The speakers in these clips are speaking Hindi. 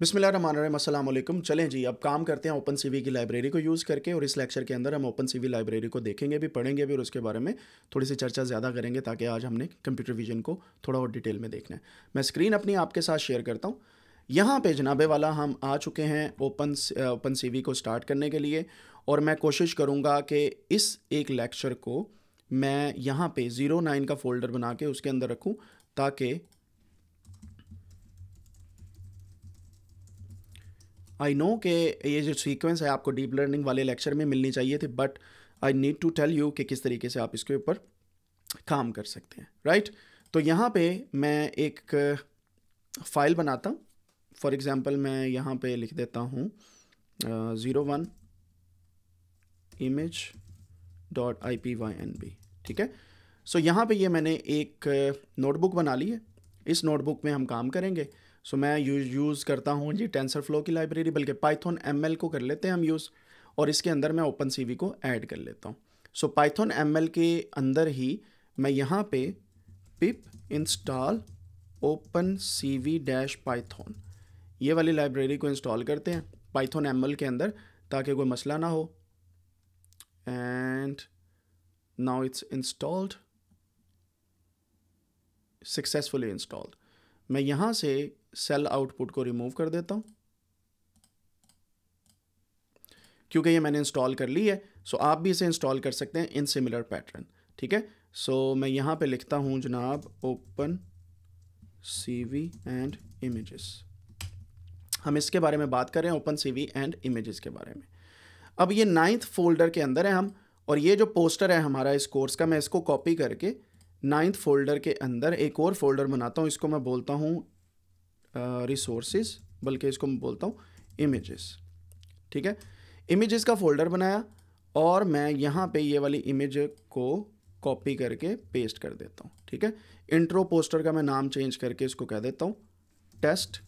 बिसमिल अलैक्म चलें जी अब काम करते हैं ओपन सीवी की लाइब्रेरी को यूज़ करके और इस लेक्चर के अंदर हम ओपन सीवी लाइब्रेरी को देखेंगे भी पढ़ेंगे भी और उसके बारे में थोड़ी सी चर्चा ज़्यादा करेंगे ताकि आज हमने कंप्यूटर विजन को थोड़ा और डिटेल में देखना है मैं स्क्रीन अपनी आपके साथ शेयर करता हूँ यहाँ पर जनाबे वाला हम आ चुके हैं ओपन ओपन सी को स्टार्ट करने के लिए और मैं कोशिश करूँगा कि इस एक लेक्चर को मैं यहाँ पर ज़ीरो नाइन का फ़ोल्डर बना के उसके अंदर रखूँ ताकि आई नो कि ये जो सीक्वेंस है आपको डीप लर्निंग वाले लेक्चर में मिलनी चाहिए थी but I need to tell you कि किस तरीके से आप इसके ऊपर काम कर सकते हैं राइट right? तो यहाँ पे मैं एक फाइल uh, बनाता हूँ फॉर एग्ज़ाम्पल मैं यहाँ पे लिख देता हूँ zero one image dot I P Y N B ठीक है सो so, यहाँ पे ये मैंने एक नोटबुक uh, बना ली है इस नोटबुक में हम काम करेंगे सो so, मैं यूज यूज़ करता हूँ जी टेंसर फ्लो की लाइब्रेरी बल्कि पाइथन एम को कर लेते हैं हम यूज़ और इसके अंदर मैं ओपन सी को ऐड कर लेता हूँ सो पाइथन एम के अंदर ही मैं यहाँ पे पिप इंस्टॉल ओपन सी वी डैश पाइथन ये वाली लाइब्रेरी को इंस्टॉल करते हैं पाइथन एम के अंदर ताकि कोई मसला ना हो and now it's installed successfully installed मैं यहाँ से सेल आउटपुट को रिमूव कर देता हूं क्योंकि ये मैंने इंस्टॉल कर ली है सो आप भी इसे इंस्टॉल कर सकते हैं इन सिमिलर पैटर्न ठीक है सो मैं यहां पे लिखता हूं जनाब ओपन सीवी एंड इमेजेस हम इसके बारे में बात कर रहे हैं ओपन सीवी एंड इमेजेस के बारे में अब ये नाइन्थ फोल्डर के अंदर है हम और ये जो पोस्टर है हमारा इस कोर्स का मैं इसको कॉपी करके नाइन्थ फोल्डर के अंदर एक और फोल्डर बनाता हूँ इसको मैं बोलता हूँ रिसोर्सेज बल्कि इसको मैं बोलता हूँ इमेजेस ठीक है इमेजेस का फोल्डर बनाया और मैं यहाँ पे ये वाली इमेज को कॉपी करके पेस्ट कर देता हूँ ठीक है इंट्रो पोस्टर का मैं नाम चेंज करके इसको कह देता हूँ टेस्ट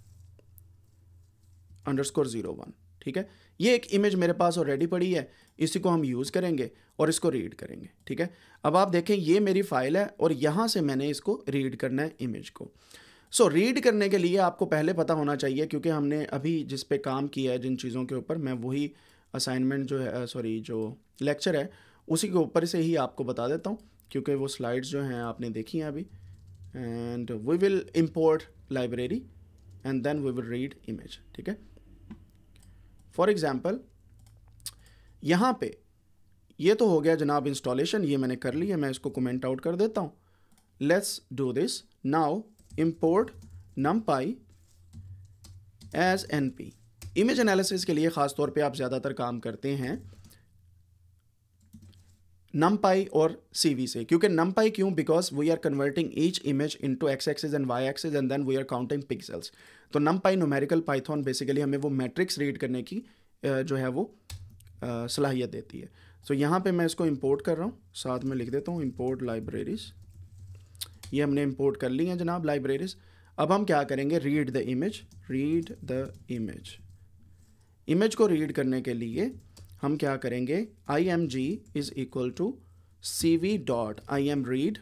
अंडरस्कोर ज़ीरो वन ठीक है ये एक इमेज मेरे पास ऑलरेडी पड़ी है इसी को हम यूज़ करेंगे और इसको रीड करेंगे ठीक है अब आप देखें ये मेरी फाइल है और यहाँ से मैंने इसको रीड करना है इमेज को सो so, रीड करने के लिए आपको पहले पता होना चाहिए क्योंकि हमने अभी जिस पे काम किया है जिन चीज़ों के ऊपर मैं वही असाइनमेंट जो है सॉरी जो लेक्चर है उसी के ऊपर से ही आपको बता देता हूँ क्योंकि वो स्लाइड्स जो हैं आपने देखी हैं अभी and we will import library and then we will read image ठीक है फॉर एग्ज़ाम्पल यहाँ पे ये तो हो गया जनाब इंस्टॉलेशन ये मैंने कर ली है मैं इसको कमेंट आउट कर देता हूँ let's do this now import numpy as np image analysis के लिए ख़ास तौर पे आप ज़्यादातर काम करते हैं numpy और cv से क्योंकि numpy क्यों because we are converting each image to X axis and Y axes and then we are counting pixels तो numpy न्यूमेरिकल पाइथन बेसिकली हमें वो मैट्रिक्स रीड करने की जो है वो सलाहियत देती है सो so, यहाँ पे मैं इसको इंपोर्ट कर रहा हूँ साथ में लिख देता हूँ इंपोर्ट लाइब्रेरीज़ ये हमने इम्पोर्ट कर ली है जनाब लाइब्रेरीज अब हम क्या करेंगे read the image read the image image को रीड करने के लिए हम क्या करेंगे I M G is equal to C V dot I M read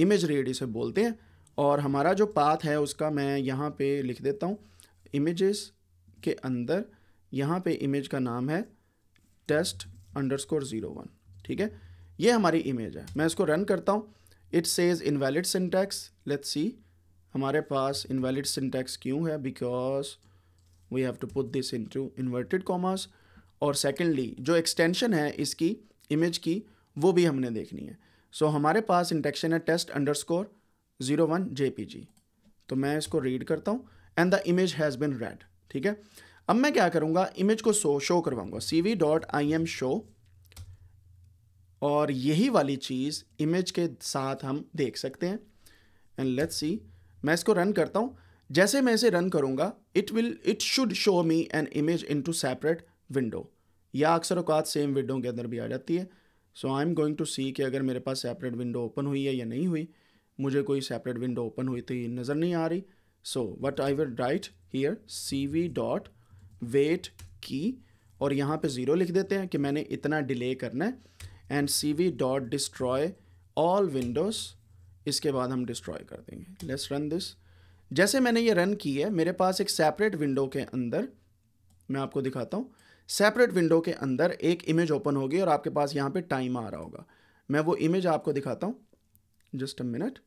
image read इसे बोलते हैं और हमारा जो पाथ है उसका मैं यहाँ पे लिख देता हूँ इमेजेस के अंदर यहाँ पे इमेज का नाम है टेस्ट स्कोर ज़ीरो वन ठीक है ये हमारी इमेज है मैं इसको रन करता हूँ it says invalid syntax let's see हमारे पास इनवैलिड सिंटैक्स क्यों है because we have to put this into inverted commas और सेकेंडली जो एक्सटेंशन है इसकी इमेज की वो भी हमने देखनी है सो so, हमारे पास इंटेक्शन है test under score zero one J P G तो मैं इसको रीड करता हूँ and the image has been read ठीक है अब मैं क्या करूँगा इमेज को शो शो करवाऊँगा C V dot I M show और यही वाली चीज़ इमेज के साथ हम देख सकते हैं एंड लेट्स सी मैं इसको रन करता हूँ जैसे मैं इसे रन करूँगा it will it should show me an image into separate window या अक्सर अवकात सेम विंडो के अंदर भी आ जाती है so I am going to see कि अगर मेरे पास सेपरेट विंडो ओपन हुई है या नहीं हुई मुझे कोई सेपरेट विंडो ओपन हुई थी तो नज़र नहीं आ रही so what I will write here C V dot wait key और यहाँ पे ज़ीरो लिख देते हैं कि मैंने इतना डिले करना है and C V dot destroy all windows इसके बाद हम डिस्ट्रॉय कर देंगे लेट्स रन दिस जैसे मैंने ये रन की है मेरे पास एक सेपरेट विंडो के अंदर मैं आपको दिखाता हूँ सेपरेट विंडो के अंदर एक इमेज ओपन होगी और आपके पास यहाँ पे टाइम आ रहा होगा मैं वो इमेज आपको दिखाता हूँ जस्ट अ मिनट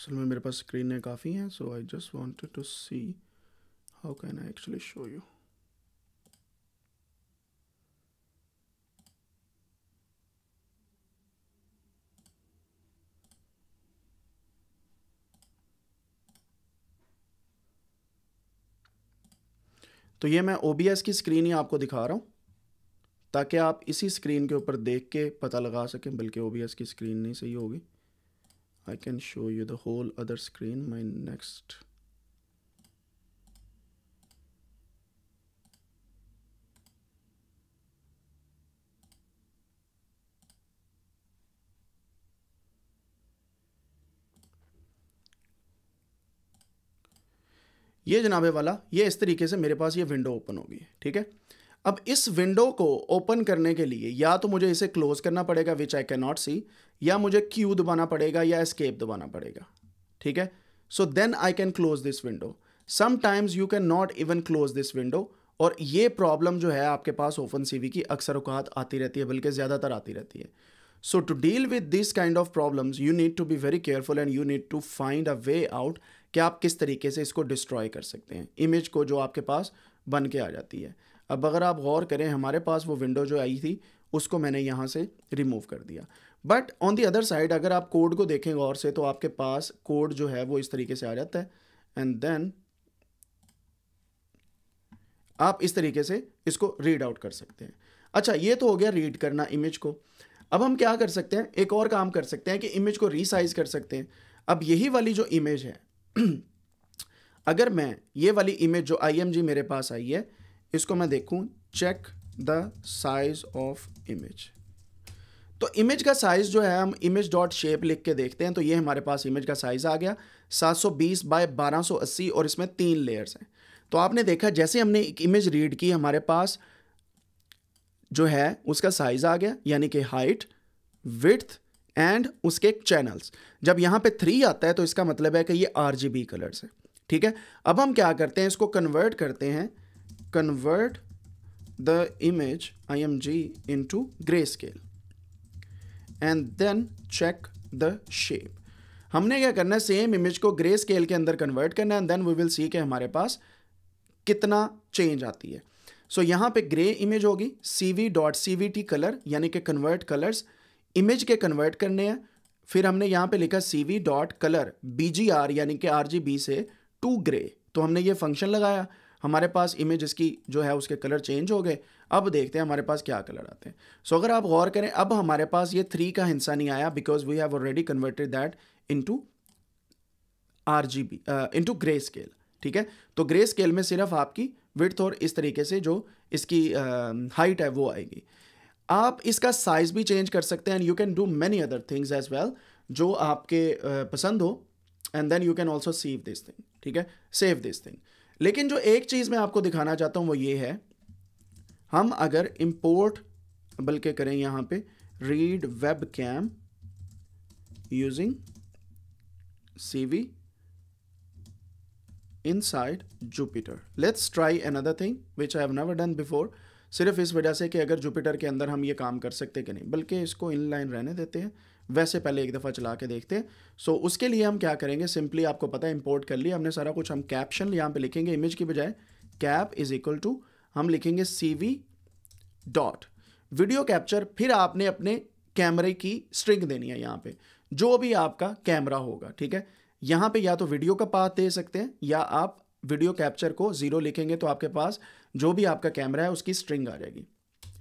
असल में मेरे पास स्क्रीनें काफ़ी हैं so I just wanted to see how can I actually show you तो ये मैं ओ की स्क्रीन ही आपको दिखा रहा हूँ ताकि आप इसी स्क्रीन के ऊपर देख के पता लगा सकें बल्कि ओ की स्क्रीन नहीं सही होगी I can show you the whole other screen my next ये जनाबे वाला ये इस तरीके से मेरे पास ये विंडो ओपन होगी ठीक है अब इस विंडो को ओपन करने के लिए या तो मुझे इसे क्लोज करना पड़ेगा विच आई कैन नॉट सी या मुझे क्यू दबाना पड़ेगा या एस्केप दबाना पड़ेगा ठीक है so then I can close this window sometimes you can not even close this window और ये प्रॉब्लम जो है आपके पास ओपन सी की अक्सर अकात आती रहती है बल्कि ज़्यादातर आती रहती है so to deal with this kind of problems you need to be very careful and you need to find a way out कि आप किस तरीके से इसको डिस्ट्रॉय कर सकते हैं इमेज को जो आपके पास बन के आ जाती है अब अगर आप गौर करें हमारे पास वो विंडो जो आई थी उसको मैंने यहाँ से रिमूव कर दिया but on the other side अगर आप कोड को देखें गौर से तो आपके पास कोड जो है वो इस तरीके से आ जाता है एंड देन आप इस तरीके से इसको रीड आउट कर सकते हैं अच्छा ये तो हो गया रीड करना इमेज को अब हम क्या कर सकते हैं एक और काम कर सकते हैं कि इमेज को रिसाइज कर सकते हैं अब यही वाली जो इमेज है अगर मैं ये वाली इमेज जो आई मेरे पास आई है इसको मैं देखूं check the size of image तो इमेज का साइज़ जो है हम इमेज डॉट शेप लिख के देखते हैं तो ये हमारे पास इमेज का साइज़ आ गया 720 बाय 1280 और इसमें तीन लेयर्स हैं तो आपने देखा जैसे हमने एक इमेज रीड की हमारे पास जो है उसका साइज़ आ गया यानी कि हाइट विथ एंड उसके चैनल्स जब यहाँ पे थ्री आता है तो इसका मतलब है कि ये आर कलर्स है ठीक है अब हम क्या करते हैं इसको कन्वर्ट करते हैं convert the image img into grayscale and then check the shape हमने क्या करना है सेम इमेज को ग्रे स्केल के अंदर कन्वर्ट करना है and then we will see के हमारे पास कितना चेंज आती है सो so, यहाँ पे ग्रे इमेज होगी C V dot C V T colour यानी कि कन्वर्ट कलर्स इमेज के कन्वर्ट करने हैं फिर हमने यहाँ पे लिखा C V dot colour B G R यानी कि आर जी बी से टू ग्रे तो हमने ये फंक्शन लगाया हमारे पास इमेज इसकी जो है उसके कलर चेंज हो गए अब देखते हैं हमारे पास क्या कलर आते हैं सो so, अगर आप गौर करें अब हमारे पास ये थ्री का हिस्सा नहीं आया because we have already converted that into R G B into grey scale ठीक है तो ग्रे स्केल में सिर्फ आपकी विथ और इस तरीके से जो इसकी हाइट uh, है वो आएगी आप इसका साइज़ भी चेंज कर सकते हैं and you can do many other things as well जो आपके uh, पसंद हो and then you can also save this thing ठीक है सेव दिस थिंग लेकिन जो एक चीज़ मैं आपको दिखाना चाहता हूं वो ये है हम अगर इंपोर्ट बल्कि करें यहां पे read webcam using CV inside Jupyter let's try another thing which I have never done सिर्फ इस वजह से कि अगर जुपिटर के अंदर हम ये काम कर सकते कि नहीं बल्कि इसको इनलाइन रहने देते हैं वैसे पहले एक दफ़ा चला के देखते हैं सो so, उसके लिए हम क्या करेंगे सिंपली आपको पता है इम्पोर्ट कर लिया हमने सारा कुछ हम कैप्शन यहाँ पे लिखेंगे इमेज की बजाय कैप इज इक्वल टू हम लिखेंगे C V dot video capture फिर आपने अपने कैमरे की स्ट्रिंग देनी है यहाँ पे जो भी आपका कैमरा होगा ठीक है यहाँ पे या तो वीडियो का पाथ दे सकते हैं या आप वीडियो कैप्चर को ज़ीरो लिखेंगे तो आपके पास जो भी आपका कैमरा है उसकी स्ट्रिंग आ जाएगी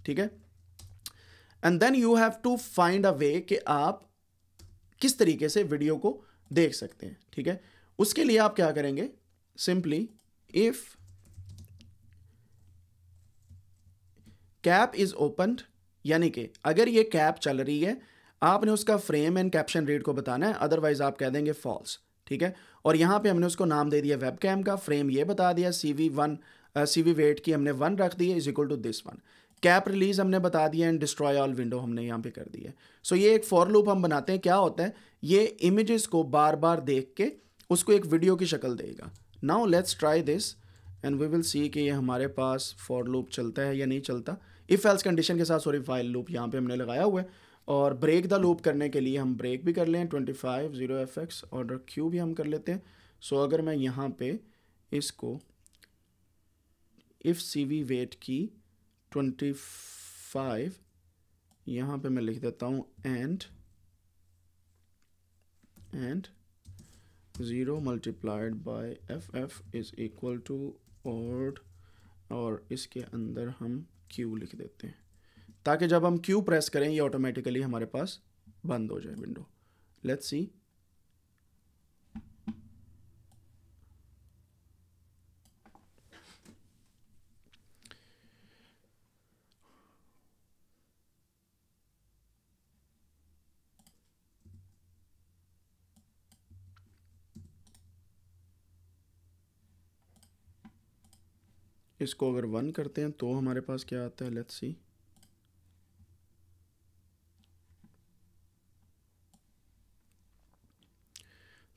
ठीक है and then you have to find a way कि आप किस तरीके से वीडियो को देख सकते हैं ठीक है उसके लिए आप क्या करेंगे simply if cap is open यानी कि अगर ये कैप चल रही है आपने उसका फ्रेम एंड कैप्शन रेट को बताना है अदरवाइज आप कह देंगे फॉल्स ठीक है और यहां पे हमने उसको नाम दे दिया वेब कैम का फ्रेम ये बता दिया CV one C V wait key हमने वन रख दी है is equal to this one cap release हमने बता दिया एंड डिस्ट्रॉय ऑल विंडो हमने यहाँ पे कर दी है सो so, ये एक फॉर लूप हम बनाते हैं क्या होता है ये इमेजेस को बार बार देख के उसको एक वीडियो की शक्ल देगा now let's try this and we will see कि ये हमारे पास फॉर लूप चलता है या नहीं चलता इफ़ एल्स कंडीशन के साथ सॉरी फाइल लूप यहाँ पे हमने लगाया हुआ है और ब्रेक द लूप करने के लिए हम ब्रेक भी कर लें twenty five zero F X order Q भी हम कर लेते हैं सो so, अगर मैं यहाँ पे इसको if C V wait key twenty five यहाँ पे मैं लिख देता हूँ and and zero multiplied by F F is equal to और और इसके अंदर हम क्यू लिख देते हैं ताकि जब हम क्यू प्रेस करें ये ऑटोमेटिकली हमारे पास बंद हो जाए विंडो लेट्स सी इसको अगर वन करते हैं तो हमारे पास क्या आता है लेट्स सी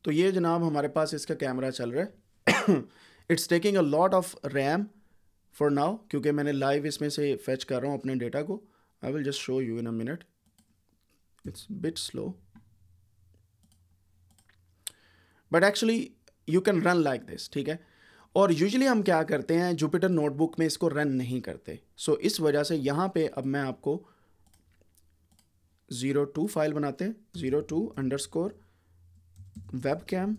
तो ये जनाब हमारे पास इसका कैमरा चल रहा है it's taking a lot of RAM for now क्योंकि मैंने लाइव इसमें से फैच कर रहा हूँ अपने डेटा को I will just show you in a minute it's bit slow but actually you can run like this ठीक है और यूजली हम क्या करते हैं जुपिटर नोटबुक में इसको रन नहीं करते सो so, इस वजह से यहाँ पे अब मैं आपको ज़ीरो टू फाइल बनाते हैं zero two underscore webcam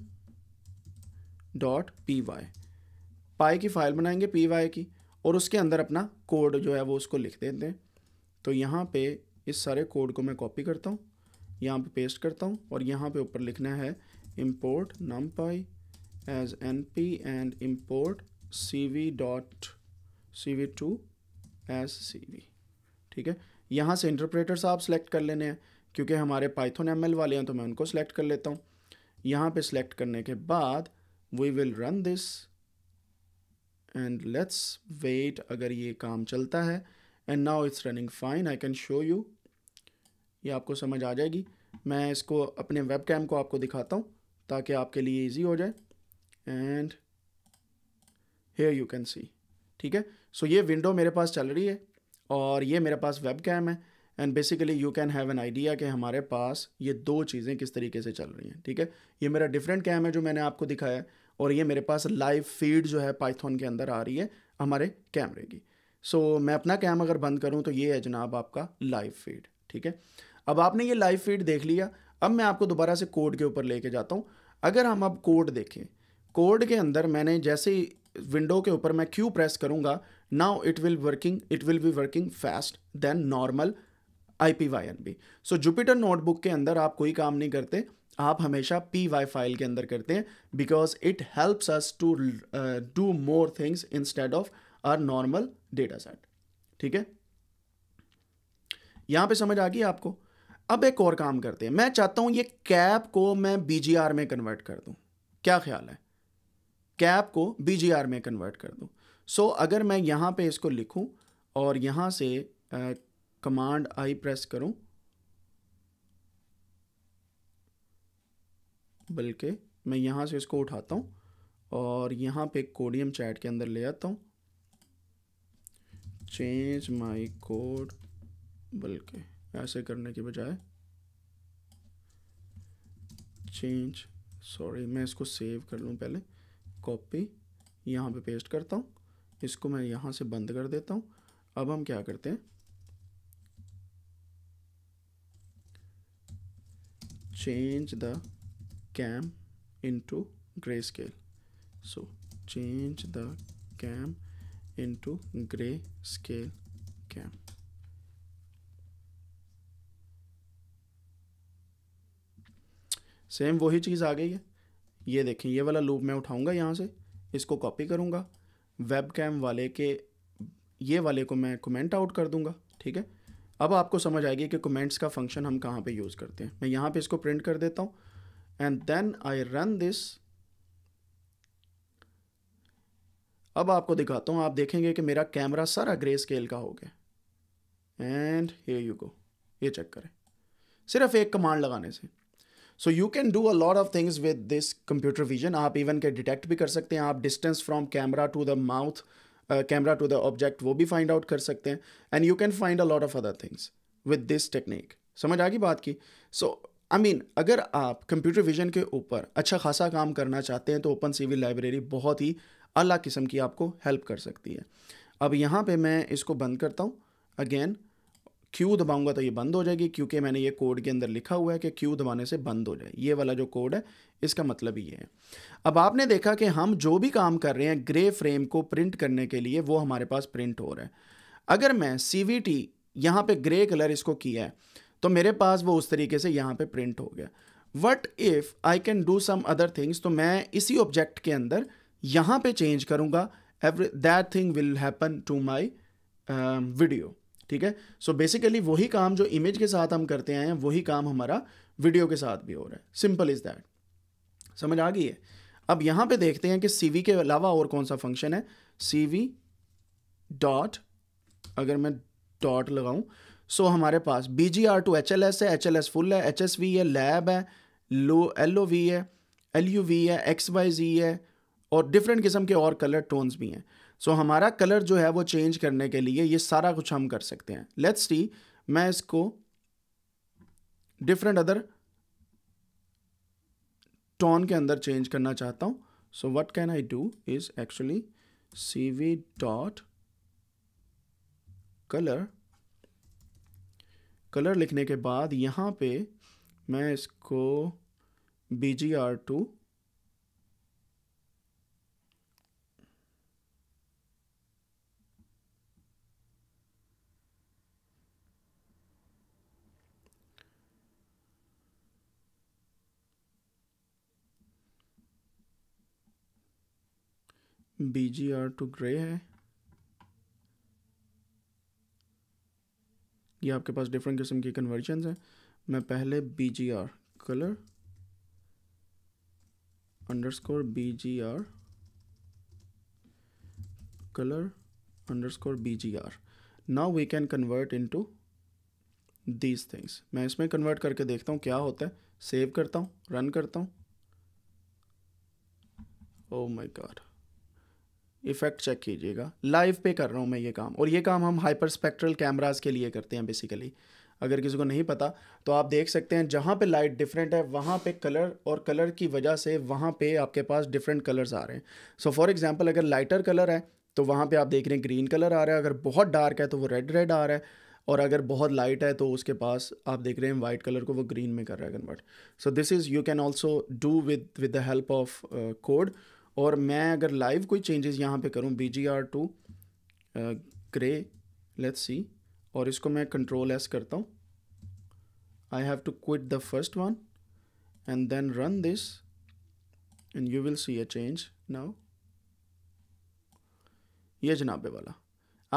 dot P Y py की फ़ाइल बनाएंगे पी वाई की और उसके अंदर अपना कोड जो है वो उसको लिख देते हैं तो यहाँ पे इस सारे कोड को मैं कॉपी करता हूँ यहाँ पे पेस्ट करता हूँ और यहाँ पे ऊपर लिखना है import numpy as np and import cv dot cv2 as cv ठीक है यहाँ से इंटरप्रेटर्स आप सेलेक्ट कर लेने हैं क्योंकि हमारे पाइथन एम वाले हैं तो मैं उनको सेलेक्ट कर लेता हूँ यहाँ पे सेलेक्ट करने के बाद we will run this and let's wait अगर ये काम चलता है and now it's running fine I can show you ये आपको समझ आ जाएगी मैं इसको अपने वेब कैम को आपको दिखाता हूँ ताकि आपके लिए ईजी हो जाए and here you can see ठीक है सो ये विंडो मेरे पास चल रही है और ये मेरे पास वेब कैम है and basically you can have an idea कि हमारे पास ये दो चीज़ें किस तरीके से चल रही हैं ठीक है ये मेरा डिफरेंट कैम है जो मैंने आपको दिखाया है और ये मेरे पास लाइव फीड जो है पाइथन के अंदर आ रही है हमारे कैमरे की सो so, मैं अपना कैम अगर बंद करूँ तो ये है जनाब आपका लाइव फीड ठीक है अब आपने ये लाइव फीड देख लिया अब मैं आपको दोबारा से कोड के ऊपर लेके जाता हूँ अगर हम अब कोड देखें कोड के अंदर मैंने जैसे ही विंडो के ऊपर मैं क्यू प्रेस करूंगा now it will working it will be working fast then normal I P Y N B so Jupyter notebook के अंदर आप कोई काम नहीं करते आप हमेशा पी वाई फाइल के अंदर करते हैं because it helps us to do more things instead of our normal data set ठीक है यहां पे समझ आ गई आपको अब एक और काम करते हैं मैं चाहता हूँ ये कैप को मैं बी में कन्वर्ट कर दूं क्या ख्याल है कैप को बी में कन्वर्ट कर दूँ सो so, अगर मैं यहाँ पे इसको लिखूँ और यहाँ से कमांड आई प्रेस करूँ बल्कि मैं यहाँ से इसको उठाता हूँ और यहाँ पे कोडियम चैट के अंदर ले आता हूँ चेंज माई कोड बल्कि ऐसे करने के बजाय चेंज सॉरी मैं इसको सेव कर लूँ पहले कॉपी यहाँ पे पेस्ट करता हूँ इसको मैं यहाँ से बंद कर देता हूँ अब हम क्या करते हैं change the cam into grey scale so change the cam into grey scale cam same वही चीज़ आ गई है ये देखें ये वाला लूप मैं उठाऊंगा यहाँ से इसको कॉपी करूँगा वेब कैम वाले के ये वाले को मैं कमेंट आउट कर दूँगा ठीक है अब आपको समझ आएगी कि कमेंट्स का फंक्शन हम कहाँ पे यूज़ करते हैं मैं यहाँ पे इसको प्रिंट कर देता हूँ and then I run this अब आपको दिखाता हूँ आप देखेंगे कि मेरा कैमरा सारा ग्रे स्केल का हो गया एंड हे यू गो ये चेक करें सिर्फ एक कमांड लगाने से so you can do a lot of things with this computer vision आप इवन के डिटेक्ट भी कर सकते हैं आप distance from camera to the mouth camera to the object वो भी फाइंड आउट कर सकते हैं and you can find a lot of other things with this technique समझ आ गई बात की सो आई मीन अगर आप कंप्यूटर विजन के ऊपर अच्छा खासा काम करना चाहते हैं तो ओपन सिविल लाइब्रेरी बहुत ही अलग किस्म की आपको हेल्प कर सकती है अब यहाँ पे मैं इसको बंद करता हूँ अगेन क्यू दबाऊंगा तो ये बंद हो जाएगी क्योंकि मैंने ये कोड के अंदर लिखा हुआ है कि क्यू दबाने से बंद हो जाए ये वाला जो कोड है इसका मतलब ये है अब आपने देखा कि हम जो भी काम कर रहे हैं ग्रे फ्रेम को प्रिंट करने के लिए वो हमारे पास प्रिंट हो रहा है अगर मैं सी वी टी यहाँ पर ग्रे कलर इसको किया है तो मेरे पास वो उस तरीके से यहाँ पर प्रिंट हो गया what if I can do some other things तो मैं इसी ऑब्जेक्ट के अंदर यहाँ पर चेंज करूँगा every that thing will happen to my video ठीक है सो बेसिकली वही काम जो इमेज के साथ हम करते आए हैं वही काम हमारा वीडियो के साथ भी हो रहा है सिंपल इज़ दैट समझ आ गई है अब यहां पे देखते हैं कि सी के अलावा और कौन सा फंक्शन है सी डॉट अगर मैं डॉट लगाऊं सो हमारे पास B G R to H L S है एच एल एस फुल है एच एस वी है लैब है लो एल ओ वी है एल यू वी है एक्स वाई जी है और डिफरेंट किस्म के और कलर टोन्स भी हैं सो so, हमारा कलर जो है वो चेंज करने के लिए ये सारा कुछ हम कर सकते हैं लेट्स टी मैं इसको डिफरेंट अदर टोन के अंदर चेंज करना चाहता हूँ so what can I do is actually C V dot colour colour लिखने के बाद यहाँ पे मैं इसको B G R to B G R to grey है ये आपके पास डिफरेंट किस्म के कन्वर्जन हैं मैं पहले B G R colour underscore B G R G R now we can convert into these things मैं इसमें कन्वर्ट करके देखता हूँ क्या होता है सेव करता हूँ रन करता हूँ oh my god effect check कीजिएगा लाइव पे कर रहा हूँ मैं ये काम और ये काम हम हाइपर स्पेक्ट्रल कैमराज के लिए करते हैं बेसिकली अगर किसी को नहीं पता तो आप देख सकते हैं जहाँ पे लाइट डिफरेंट है वहाँ पे कलर और कलर की वजह से वहाँ पे आपके पास डिफरेंट कलर्स आ रहे हैं सो फॉर एग्जांपल अगर लाइटर कलर है तो वहाँ पे आप देख रहे हैं ग्रीन कलर आ रहा है अगर बहुत डार्क है तो वो रेड रेड आ रहा है और अगर बहुत लाइट है तो उसके पास आप देख रहे हैं वाइट कलर को वो ग्रीन में कर रहा है convert so this is you can also do with with the help of code और मैं अगर लाइव कोई चेंजेस यहाँ पे करूँ B G R to grey let's see और इसको मैं कंट्रोल एस करता हूँ I have to quit the first one and then run this and you will see a change now ये जनाबे वाला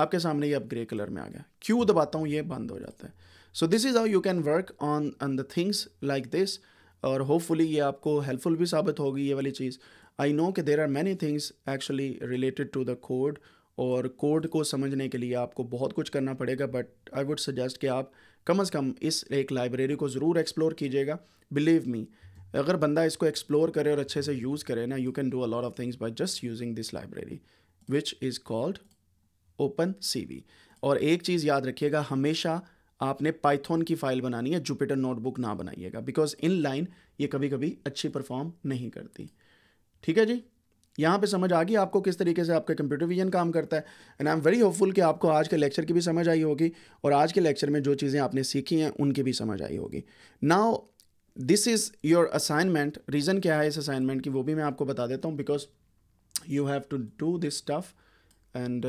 आपके सामने ये अब ग्रे कलर में आ गया क्यों दबाता हूँ ये बंद हो जाता है so this is how you can work on on the things like this और होपफुली ये आपको हेल्पफुल भी साबित होगी ये वाली चीज़ आई नो कि there are many things actually related to the code और कोड को समझने के लिए आपको बहुत कुछ करना पड़ेगा बट आई वुड सजेस्ट कि आप कम अज़ कम इस एक लाइब्रेरी को ज़रूर एक्सप्लोर कीजिएगा बिलीव मी अगर बंदा इसको एक्सप्लोर करे और अच्छे से यूज़ करे ना you can do a lot of things by just using this library which is called open C और एक चीज़ याद रखिएगा हमेशा आपने पाइथन की फाइल बनानी है जुपिटर नोटबुक ना बनाइएगा बिकॉज इन लाइन ये कभी कभी अच्छी परफॉर्म नहीं करती ठीक है जी यहाँ पे समझ आ गई आपको किस तरीके से आपका कंप्यूटर विजन काम करता है and I am very hopeful कि आपको आज के लेक्चर की भी समझ आई होगी और आज के लेक्चर में जो चीज़ें आपने सीखी हैं उनकी भी समझ आई होगी now this is your assignment reason क्या है इस असाइनमेंट की वो भी मैं आपको बता देता हूँ because you have to do this stuff and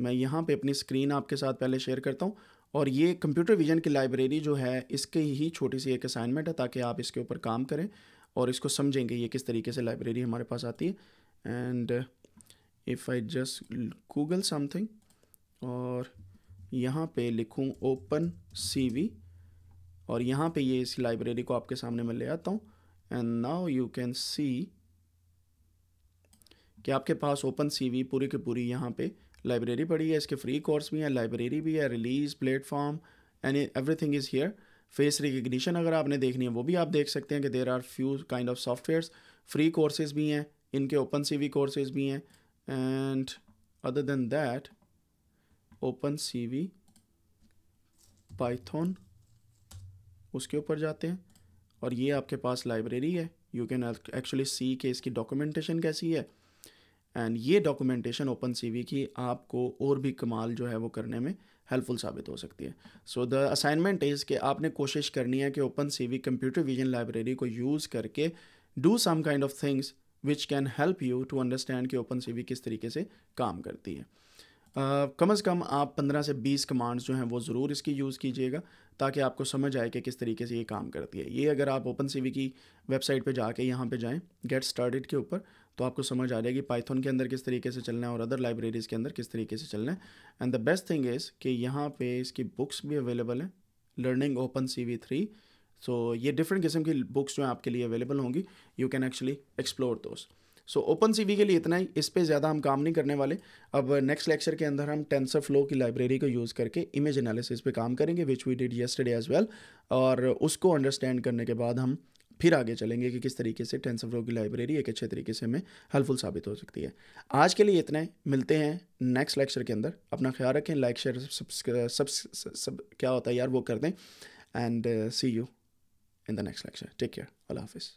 मैं यहाँ पे अपनी स्क्रीन आपके साथ पहले शेयर करता हूँ और ये कंप्यूटर विजन की लाइब्रेरी जो है इसके ही छोटी सी एक असाइनमेंट है ताकि आप इसके ऊपर काम करें और इसको समझेंगे ये किस तरीके से लाइब्रेरी हमारे पास आती है and if I just Google something और यहाँ पे लिखूँ ओपन सी और यहाँ पे ये इस लाइब्रेरी को आपके सामने मैं ले आता हूँ and now you can see कि आपके पास ओपन सी पूरी की पूरी यहाँ पे लाइब्रेरी पड़ी है इसके फ्री कोर्स भी हैं लाइब्रेरी भी है release platform any everything is here face recognition अगर आपने देखनी है वो भी आप देख सकते हैं कि there are few kind of softwares free courses भी हैं इनके ओपन सी वी कोर्सेज भी हैं and other than that open C V Python उसके ऊपर जाते हैं और ये आपके पास लाइब्रेरी है यू कैन एक्चुअली सी के इसकी डॉक्यूमेंटेशन कैसी है एंड ये डॉक्यूमेंटेशन ओपन सी की आपको और भी कमाल जो है वो करने में हेल्पफुल साबित हो सकती है सो द असाइनमेंट इज़ कि आपने कोशिश करनी है कि ओपन सी वी कंप्यूटर विजन लाइब्रेरी को यूज़ करके do some kind of things which can help you to understand कि ओपन सी वी किस तरीके से काम करती है Uh, कम अज़ कम आप पंद्रह से बीस कमांड्स जो हैं वो ज़रूर इसकी यूज़ कीजिएगा ताकि आपको समझ आए कि किस तरीके से ये काम करती है ये अगर आप ओपन सी वी की वेबसाइट पर जाके यहाँ पर जाएँ गेट स्टार्ट के ऊपर तो आपको समझ आ जाएगी पाइथन के अंदर किस तरीके से चलना है और अदर लाइब्रेरीज़ के अंदर किस तरीके से चलना है and the best thing is कि यहाँ पे इसकी बुक्स भी अवेलेबल हैं लर्निंग ओपन सी वी थ्री सो ये डिफरेंट किस्म की बुक्स जो हैं आपके लिए अवेलेबल होंगी यू कैन एक्चुअली एक्सप्लोर दोस्त सो ओपन सी के लिए इतना ही इस पर ज़्यादा हम काम नहीं करने वाले अब नेक्स्ट लेक्चर के अंदर हम टेंसर फ्लो की लाइब्रेरी को यूज़ करके इमेज एनालिसिस पे काम करेंगे which we did yesterday as well और उसको अंडरस्टैंड करने के बाद हम फिर आगे चलेंगे कि किस तरीके से टेंसर फ्लो की लाइब्रेरी एक अच्छे तरीके से हमें हेल्पफुल साबित हो सकती है आज के लिए इतने मिलते हैं नेक्स्ट लेक्चर के अंदर अपना ख्याल रखें लाइक शेयर सब सब क्या होता है यार वो कर दें and see you in the next lecture take care अल्लाह हाफिज़